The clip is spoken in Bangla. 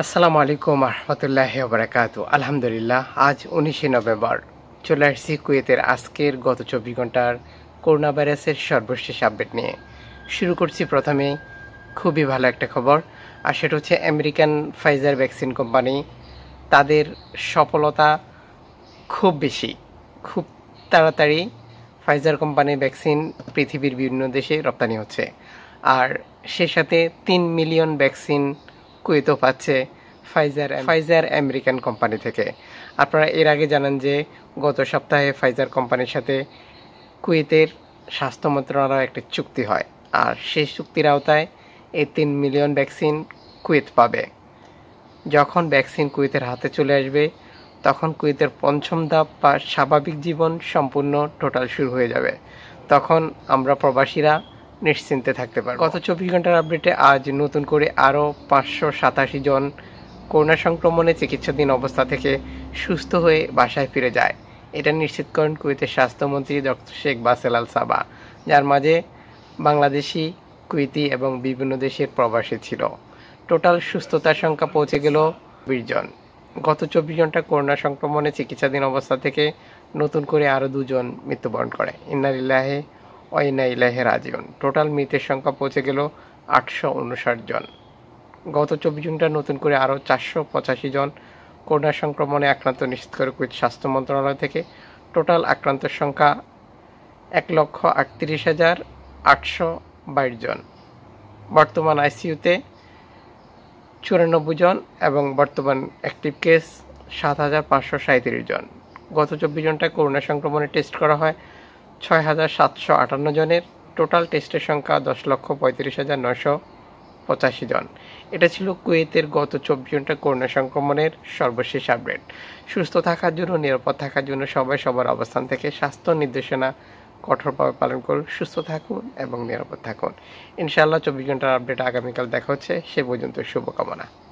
আসসালামু আলাইকুম রহমতুল্লাহ বরাকাত আলহামদুলিল্লাহ আজ উনিশে নভেম্বর চলে আসছি কুয়েতের আজকের গত চব্বিশ ঘন্টার করোনা ভাইরাসের সর্বশেষ আপডেট নিয়ে শুরু করছি প্রথমে খুবই ভালো একটা খবর আর সেটা হচ্ছে আমেরিকান ফাইজার ভ্যাকসিন কোম্পানি তাদের সফলতা খুব বেশি খুব তাড়াতাড়ি ফাইজার কোম্পানির ভ্যাকসিন পৃথিবীর বিভিন্ন দেশে রপ্তানি হচ্ছে আর সে সাথে তিন মিলিয়ন ভ্যাকসিন কুয়েতও পাচ্ছে ফাইজার ফাইজার আমেরিকান কোম্পানি থেকে আপনারা এর আগে জানান যে গত সপ্তাহে ফাইজার কোম্পানির সাথে কুয়েতের স্বাস্থ্য মন্ত্রণালয় একটি চুক্তি হয় আর সেই চুক্তির আওতায় এই তিন মিলিয়ন ভ্যাকসিন কুয়েত পাবে যখন ভ্যাকসিন কুয়েতের হাতে চলে আসবে তখন কুয়েতের পঞ্চম ধাপ বা স্বাভাবিক জীবন সম্পূর্ণ টোটাল শুরু হয়ে যাবে তখন আমরা প্রবাসীরা নিশ্চিন্তে থাকতে পারবো গত চব্বিশ ঘন্টার আপডেটে আজ নতুন করে আরও পাঁচশো সাতাশি জন করোনা সংক্রমণে চিকিৎসাধীন অবস্থা থেকে সুস্থ হয়ে বাসায় ফিরে যায় এটা নিশ্চিত করেন কুয়েতের স্বাস্থ্যমন্ত্রী ডক্টর শেখ বাসেলাল সাবা যার মাঝে বাংলাদেশি কুয়েতি এবং বিভিন্ন দেশের প্রবাসী ছিল টোটাল সুস্থতার সংখ্যা পৌঁছে গেল বিশ জন গত চব্বিশ ঘন্টা করোনা সংক্রমণে চিকিৎসাধীন অবস্থা থেকে নতুন করে আরও দুজন মৃত্যুবরণ করে ইন্নারিল্লাহে ওয়াইনা ইলাহে রাজিউন টোটাল মৃতের সংখ্যা পৌঁছে গেল আটশো উনষাট জন গত চব্বিশ ঘন্টা নতুন করে আরও চারশো পঁচাশি জন করোনা সংক্রমণে আক্রান্ত নিশ্চিত করে কুইত স্বাস্থ্য মন্ত্রণালয় থেকে টোটাল আক্রান্তের সংখ্যা এক লক্ষ আটত্রিশ হাজার আটশো বাইশ জন বর্তমান আইসিইউতে চুরানব্বই জন এবং বর্তমান অ্যাক্টিভ কেস সাত হাজার পাঁচশো সাঁত্রিশ জন গত চব্বিশ ঘন্টায় করোনা সংক্রমণে টেস্ট করা হয় ছয় হাজার সাতশো আটান্ন জনের টোটাল টেস্টের সংখ্যা দশ লক্ষ পঁয়ত্রিশ হাজার নশো পঁচাশি জন এটা ছিল কুয়েতের গত চব্বিশ ঘন্টা করোনা সংক্রমণের সর্বশেষ আপডেট সুস্থ থাকার জন্য নিরাপদ থাকার জন্য সবাই সবার অবস্থান থেকে স্বাস্থ্য নির্দেশনা কঠোরভাবে পালন করুন সুস্থ থাকুন এবং নিরাপদ থাকুন ইনশাআল্লাহ চব্বিশ ঘন্টার আপডেট আগামীকাল দেখা হচ্ছে সে পর্যন্ত শুভকামনা